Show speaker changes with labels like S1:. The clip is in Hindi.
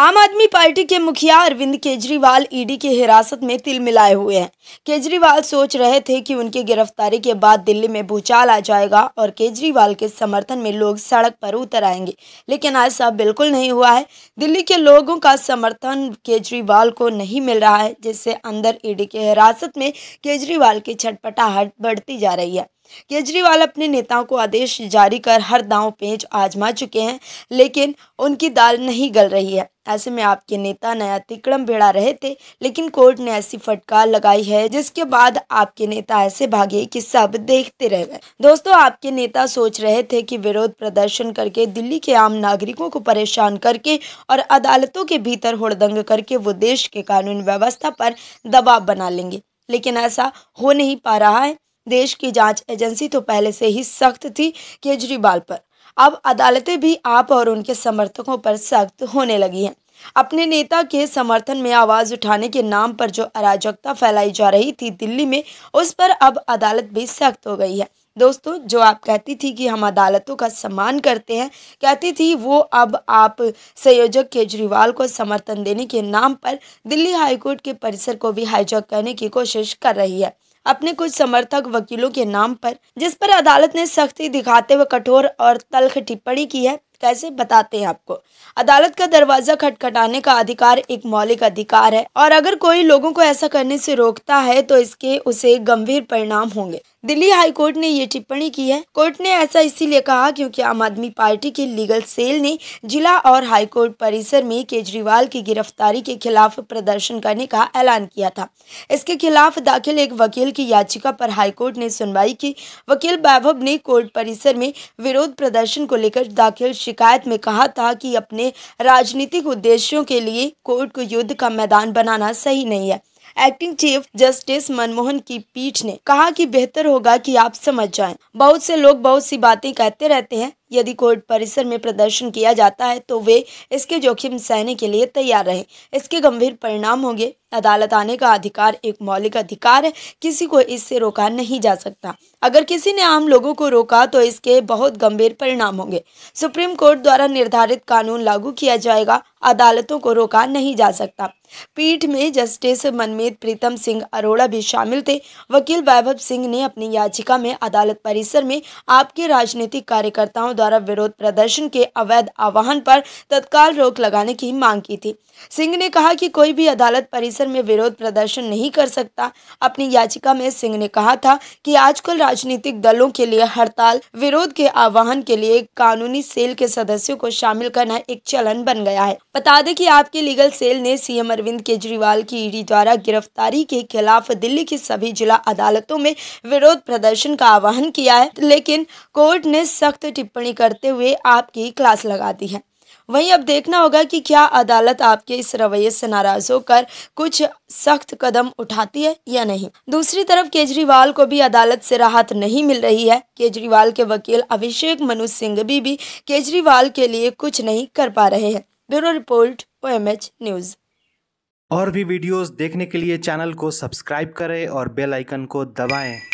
S1: आम आदमी पार्टी के मुखिया अरविंद केजरीवाल ईडी की के हिरासत में तिल मिलाए हुए हैं केजरीवाल सोच रहे थे कि उनकी गिरफ्तारी के बाद दिल्ली में भूचाल आ जाएगा और केजरीवाल के समर्थन में लोग सड़क पर उतर आएंगे लेकिन ऐसा बिल्कुल नहीं हुआ है दिल्ली के लोगों का समर्थन केजरीवाल को नहीं मिल रहा है जिससे अंदर ईडी के हिरासत में केजरीवाल की छटपटाहट बढ़ती जा रही है केजरीवाल अपने नेताओं को आदेश जारी कर हर दांव पेंच आजमा चुके हैं लेकिन उनकी दाल नहीं गल रही है ऐसे में आपके नेता नया तिकड़म भिड़ा रहे थे लेकिन कोर्ट ने ऐसी फटकार लगाई है जिसके बाद आपके नेता ऐसे भागे कि सब देखते रह गए दोस्तों आपके नेता सोच रहे थे कि विरोध प्रदर्शन करके दिल्ली के आम नागरिकों को परेशान करके और अदालतों के भीतर होड़दंग करके वो देश के कानून व्यवस्था पर दबाव बना लेंगे लेकिन ऐसा हो नहीं पा रहा है देश की जांच एजेंसी तो पहले से ही सख्त थी केजरीवाल पर अब अदालतें भी आप और उनके समर्थकों पर सख्त होने लगी हैं अपने नेता के समर्थन में आवाज उठाने के नाम पर जो अराजकता फैलाई जा रही थी दिल्ली में उस पर अब अदालत भी सख्त हो गई है दोस्तों जो आप कहती थी कि हम अदालतों का सम्मान करते हैं कहती थी वो अब आप संयोजक केजरीवाल को समर्थन देने के नाम पर दिल्ली हाईकोर्ट के परिसर को भी हाईजैक करने की कोशिश कर रही है अपने कुछ समर्थक वकीलों के नाम पर जिस पर अदालत ने सख्ती दिखाते हुए कठोर और तल्ख टिप्पणी की है कैसे बताते हैं आपको अदालत का दरवाजा खटखटाने का अधिकार एक मौलिक अधिकार है और अगर कोई लोगों को ऐसा करने से रोकता है तो इसके उसे गंभीर परिणाम होंगे दिल्ली हाई कोर्ट ने ये टिप्पणी की है कोर्ट ने ऐसा इसीलिए कहा क्योंकि आम आदमी पार्टी के लीगल सेल ने जिला और हाई कोर्ट परिसर में केजरीवाल की गिरफ्तारी के खिलाफ प्रदर्शन करने का ऐलान किया था इसके खिलाफ दाखिल एक वकील की याचिका पर हाईकोर्ट ने सुनवाई की वकील वैभव ने कोर्ट परिसर में विरोध प्रदर्शन को लेकर दाखिल शिकायत में कहा था कि अपने राजनीतिक उद्देश्यों के लिए कोर्ट को युद्ध का मैदान बनाना सही नहीं है एक्टिंग चीफ जस्टिस मनमोहन की पीठ ने कहा कि बेहतर होगा कि आप समझ जाएं। बहुत से लोग बहुत सी बातें कहते रहते हैं यदि कोर्ट परिसर में प्रदर्शन किया जाता है तो वे इसके जोखिम सहने के लिए तैयार रहें इसके गंभीर परिणाम होंगे अदालत आने का अधिकार एक मौलिक अधिकार है किसी को इससे रोका नहीं जा सकता अगर किसी ने आम लोगों को रोका तो इसके बहुत गंभीर परिणाम होंगे सुप्रीम कोर्ट द्वारा निर्धारित कानून लागू किया जाएगा अदालतों को रोका नहीं जा सकता पीठ में जस्टिस मनमीत प्रीतम सिंह अरोड़ा भी शामिल थे वकील वैभव सिंह ने अपनी याचिका में अदालत परिसर में आपके राजनीतिक कार्यकर्ताओं द्वारा विरोध प्रदर्शन के अवैध आवाहन पर तत्काल रोक लगाने की मांग की थी सिंह ने कहा कि कोई भी अदालत परिसर में विरोध प्रदर्शन नहीं कर सकता अपनी याचिका में सिंह ने कहा था कि आजकल राजनीतिक दलों के लिए हड़ताल विरोध के आह्वान के लिए कानूनी सेल के सदस्यों को शामिल करना एक चलन बन गया है बता दें कि आपके लीगल सेल ने सीएम अरविंद केजरीवाल की ईडी द्वारा गिरफ्तारी के खिलाफ दिल्ली की सभी जिला अदालतों में विरोध प्रदर्शन का आह्वान किया है लेकिन कोर्ट ने सख्त टिप्पणी तैयारी करते हुए आपकी क्लास लगाती है वहीं अब देखना होगा कि क्या अदालत आपके इस रवैये से नाराज होकर कुछ सख्त कदम उठाती है या नहीं दूसरी तरफ केजरीवाल को भी अदालत से राहत नहीं मिल रही है केजरीवाल के वकील अभिषेक मनु सिंह भी, भी केजरीवाल के लिए कुछ नहीं कर पा रहे हैं ब्यूरो रिपोर्ट ओ न्यूज़ और भी वीडियोस देखने के लिए चैनल को सब्सक्राइब करें और बेलाइकन को दबाएं